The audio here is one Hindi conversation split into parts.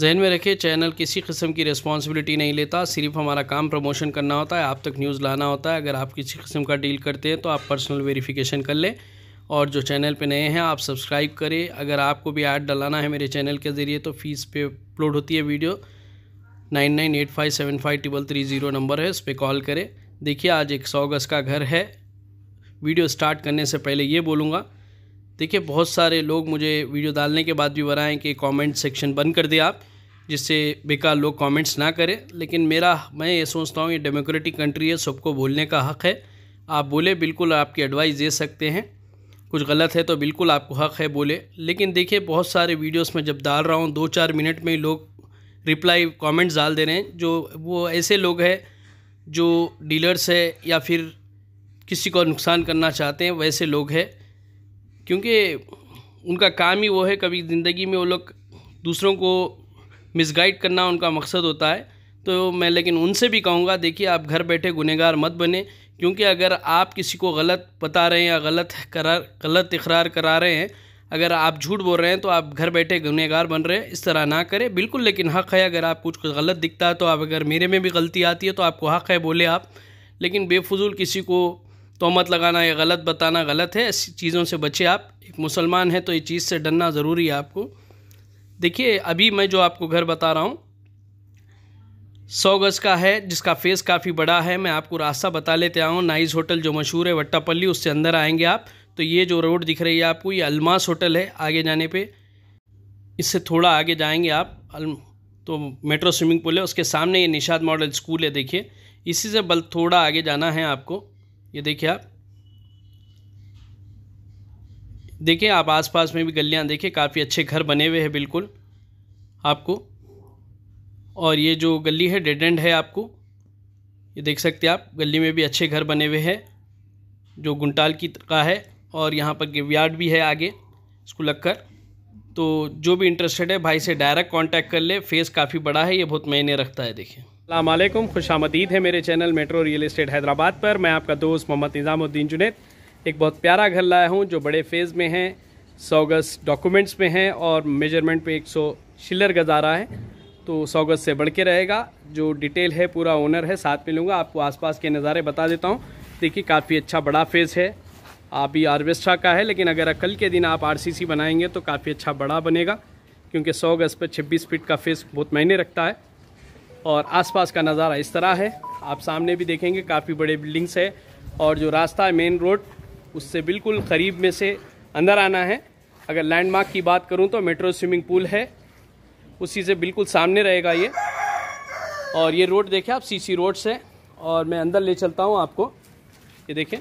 जहन में रखें चैनल किसी किस्म की रिस्पॉन्सिबिलिटी नहीं लेता सिर्फ हमारा काम प्रमोशन करना होता है आप तक न्यूज़ लाना होता है अगर आप किसी किस्म का डील करते हैं तो आप पर्सनल वेरिफिकेशन कर लें और जो चैनल पे नए हैं आप सब्सक्राइब करें अगर आपको भी ऐड डलाना है मेरे चैनल के ज़रिए तो फ़ीस पे अपलोड होती है video nine nine eight five seven five triple three zero नंबर है उस पर कॉल करें देखिए आज एक सौ गज़ का घर है वीडियो स्टार्ट करने से पहले ये बोलूँगा देखिए बहुत सारे लोग मुझे वीडियो डालने के बाद भी बनाएँ कि कमेंट सेक्शन बंद कर दिया आप जिससे बेकार लोग कमेंट्स ना करें लेकिन मेरा मैं ये सोचता हूँ ये डेमोक्रेटिक कंट्री है सबको बोलने का हक़ है आप बोले बिल्कुल आपकी एडवाइस दे सकते हैं कुछ गलत है तो बिल्कुल आपको हक़ है बोले लेकिन देखिए बहुत सारे वीडियोस में जब डाल रहा हूँ दो चार मिनट में ही लोग रिप्लाई कमेंट्स डाल दे रहे हैं जो वो ऐसे लोग हैं जो डीलर्स है या फिर किसी को नुकसान करना चाहते हैं वैसे लोग हैं क्योंकि उनका काम ही वो है कभी ज़िंदगी में वो लोग दूसरों को मिसगाइड करना उनका मकसद होता है तो मैं लेकिन उनसे भी कहूँगा देखिए आप घर बैठे गुनहगार मत बने क्योंकि अगर आप किसी को गलत बता रहे हैं या गलत करार गलत इकरार करा रहे हैं अगर आप झूठ बोल रहे हैं तो आप घर बैठे गुनहगार बन रहे हैं इस तरह ना करें बिल्कुल लेकिन हक़ है अगर आप कुछ गलत दिखता है तो आप अगर मेरे में भी गलती आती है तो आपको हक़ है बोले आप लेकिन बेफजूल किसी को तोहमत लगाना या गलत बताना गलत है ऐसी चीज़ों से बचे आप एक मुसलमान हैं तो ये चीज़ से डरना ज़रूरी है आपको देखिए अभी मैं जो आपको घर बता रहा हूँ सौ गज़ का है जिसका फेस काफ़ी बड़ा है मैं आपको रास्ता बता लेते आऊँ नाइस होटल जो मशहूर है वट्टापल्ली उससे अंदर आएंगे आप तो ये जो रोड दिख रही है आपको ये अलमास होटल है आगे जाने पे इससे थोड़ा आगे जाएंगे आप तो मेट्रो स्विमिंग पूल है उसके सामने ये निषाद मॉडल स्कूल है देखिए इसी से बल थोड़ा आगे जाना है आपको ये देखिए आप देखिए आप आसपास में भी गलियां देखिए काफ़ी अच्छे घर बने हुए हैं बिल्कुल आपको और ये जो गली है डेड एंड है आपको ये देख सकते हैं आप गली में भी अच्छे घर बने हुए हैं जो गुंटाल की का है और यहाँ पर गिवयार्ड भी है आगे इसको लगकर तो जो भी इंटरेस्टेड है भाई से डायरेक्ट कांटेक्ट कर ले फेस काफ़ी बड़ा है ये बहुत मायने रखता है देखिए अल्लाम खुश आमदीद है मेरे channel Metro Real Estate Hyderabad पर मैं आपका दोस्त मोहम्मद निज़ामुद्दीन जुनेद एक बहुत प्यारा घर लाया हूँ जो बड़े फेज़ में है सौ गज़ डॉक्यूमेंट्स में है और मेजरमेंट पे 100 शिलर गज़ आ रहा है तो सौ गज़ से बढ़ के रहेगा जो डिटेल है पूरा ओनर है साथ में लूँगा आपको आसपास के नज़ारे बता देता हूँ देखिए काफ़ी अच्छा बड़ा फेज़ है अभी आर्वेस्ट्रा का है लेकिन अगर कल के दिन आप आर बनाएंगे तो काफ़ी अच्छा बड़ा बनेगा क्योंकि सौ गज़ पर छब्बीस फिट का फेस बहुत मायने रखता है और आसपास का नज़ारा इस तरह है आप सामने भी देखेंगे काफ़ी बड़े बिल्डिंग्स है और जो रास्ता है मेन रोड उससे बिल्कुल करीब में से अंदर आना है अगर लैंडमार्क की बात करूँ तो मेट्रो स्विमिंग पूल है उसी से बिल्कुल सामने रहेगा ये और ये रोड देखें आप सीसी रोड से और मैं अंदर ले चलता हूँ आपको ये देखें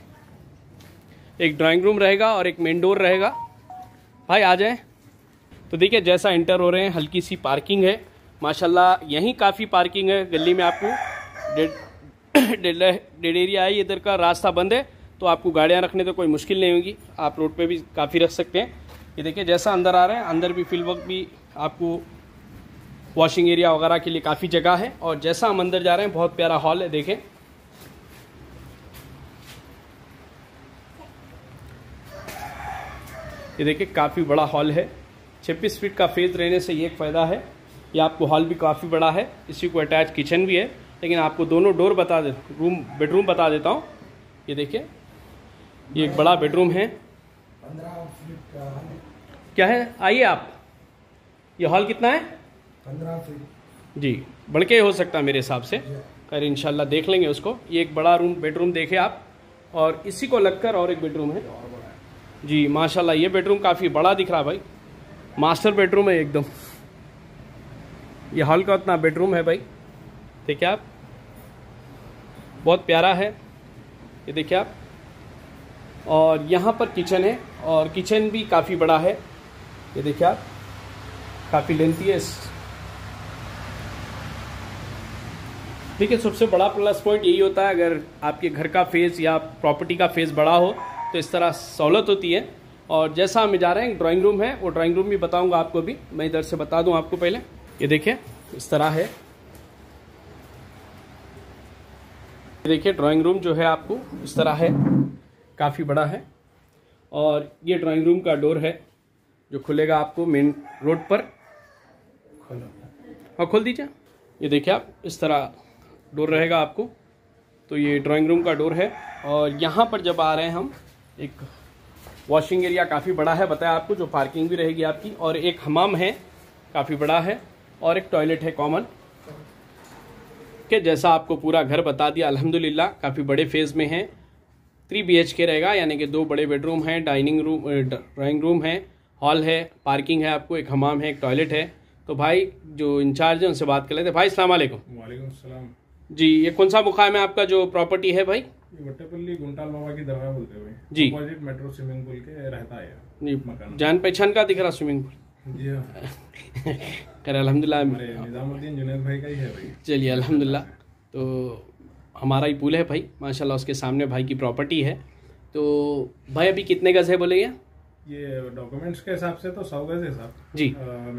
एक ड्राइंग रूम रहेगा और एक मेन डोर रहेगा भाई आ जाएं तो देखिए जैसा इंटर हो रहे हैं हल्की सी पार्किंग है माशाल्लाह यहीं काफ़ी पार्किंग है गली में आपको डेड एरिया है इधर का रास्ता बंद है तो आपको गाड़ियाँ रखने तो कोई मुश्किल नहीं होगी आप रोड पे भी काफ़ी रख सकते हैं ये देखिए जैसा अंदर आ रहे हैं अंदर भी फील्ड वक्त भी आपको वॉशिंग एरिया वगैरह के लिए काफ़ी जगह है और जैसा हम अंदर जा रहे हैं बहुत प्यारा हॉल है देखें ये देखिए काफ़ी बड़ा हॉल है छब्बीस फीट का फेज रहने से ये एक फ़ायदा है ये आपको हॉल भी काफ़ी बड़ा है इसी को अटैच किचन भी है लेकिन आपको दोनों डोर बता दे रूम बेडरूम बता देता हूँ ये देखिए ये एक बड़ा बेडरूम है क्या है आइए आप ये हॉल कितना है जी बड़के हो सकता है मेरे हिसाब से खैर इनशाला देख लेंगे उसको ये एक बड़ा रूम बेडरूम देखे आप और इसी को लगकर और एक बेडरूम है जी माशाल्लाह ये बेडरूम काफ़ी बड़ा दिख रहा भाई मास्टर बेडरूम है एकदम ये हॉल का उतना बेडरूम है भाई ठीक है आप बहुत प्यारा है ये देखिए आप और यहाँ पर किचन है और किचन भी काफ़ी बड़ा है ये देखिए आप काफ़ी लेंथी है ठीक है सबसे बड़ा प्लस पॉइंट यही होता है अगर आपके घर का फेस या प्रॉपर्टी का फेस बड़ा हो तो इस तरह सहूलत होती है और जैसा हम जा रहे हैं ड्राइंग रूम है वो ड्राइंग रूम भी बताऊंगा आपको भी मैं इधर से बता दूं आपको पहले ये देखिए इस तरह है देखिए ड्राइंग रूम जो है आपको इस तरह है काफ़ी बड़ा है और ये ड्राइंग रूम का डोर है जो खुलेगा आपको मेन रोड पर और हाँ, खोल दीजिए ये देखिए आप इस तरह डोर रहेगा आपको तो ये ड्राइंग रूम का डोर है और यहाँ पर जब आ रहे हैं हम एक वॉशिंग एरिया काफ़ी बड़ा है बताया आपको जो पार्किंग भी रहेगी आपकी और एक हमाम है काफ़ी बड़ा है और एक टॉयलेट है कॉमन के जैसा आपको पूरा घर बता दिया अल्हम्दुलिल्लाह काफ़ी बड़े फेज़ में है थ्री बी के रहेगा यानी कि दो बड़े बेडरूम हैं डाइनिंग रूम ड्राइंग रूम है हॉल है पार्किंग है आपको एक हमाम है एक टॉयलेट है तो भाई जो इंचार्ज है उनसे बात कर लेते भाई सलाम वाले जी ये कौन सा मुकाम है आपका जो प्रॉपर्टी है भाई वट्टेपल्ली बाबा की दरगाह बोलते हुए जी मेट्रो स्विमिंग पूल के रहता है जी मकान जान पहचान का दिख रहा स्विमिंग पूल खैर अलहमदिल्ला चलिए अलहमदिल्ला तो हमारा ही पुल है भाई माशाल्लाह उसके सामने भाई की प्रॉपर्टी है तो भाई अभी कितने गज है बोलेंगे ये डॉक्यूमेंट्स के हिसाब से तो सौ गज है साहब जी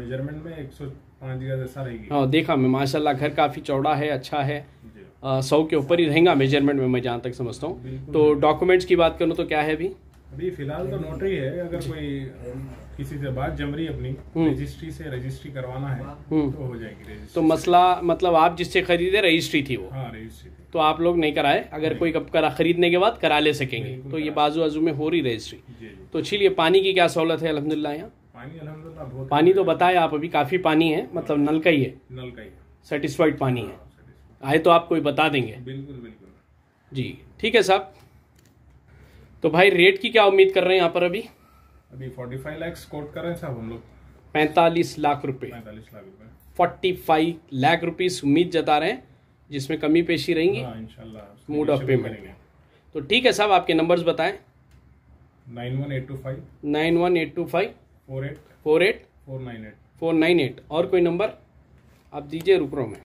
मेजरमेंट में एक सौ पाँच गज ऐसा रहेगी हाँ देखा मैं माशाल्लाह घर काफ़ी चौड़ा है अच्छा है सौ के ऊपर ही रहेगा मेजरमेंट में मैं जहाँ तक समझता हूँ तो डॉक्यूमेंट्स की बात करूँ तो क्या है अभी अभी फिलहाल तो नोटरी है अगर कोई किसी से बात जम रही अपनी रजिस्ट्री हम्म। से रजिस्ट्री करवाना है हम्म। तो हो जाएगी रजिस्ट्री तो मसला मतलब आप जिससे खरीदे रजिस्ट्री थी वो हाँ रजिस्ट्री थी तो आप लोग नहीं कराए अगर कोई कब करा खरीदने के बाद करा ले सकेंगे तो ये बाजू बाजू में हो रही रजिस्ट्री तो चलिए पानी की क्या सहूलत है अलहमदिल्ला यहाँ पानी पानी तो बताए आप अभी काफ़ी पानी है मतलब नल का ही है नल का ही सेटिस्फाइड पानी है हाँ, आए तो आप कोई बता देंगे बिल्कुल बिल्कुल जी ठीक है साहब तो भाई रेट की क्या उम्मीद कर रहे हैं यहाँ पर अभी अभी 45 लाख कोट कर रहे हैं साहब हम लोग 45 लाख रुपए 45 लाख रुपए 45 लाख रुपीस उम्मीद जता रहे हैं जिसमें कमी पेशी रहेंगी मूड ऑफ पेमेंट तो ठीक है साहब आपके नंबर्स बताएं nine one eight two five nine one eight two five four eight four eight four nine eight four nine eight और कोई नंबर आप दीजिए रुक रहा हूँ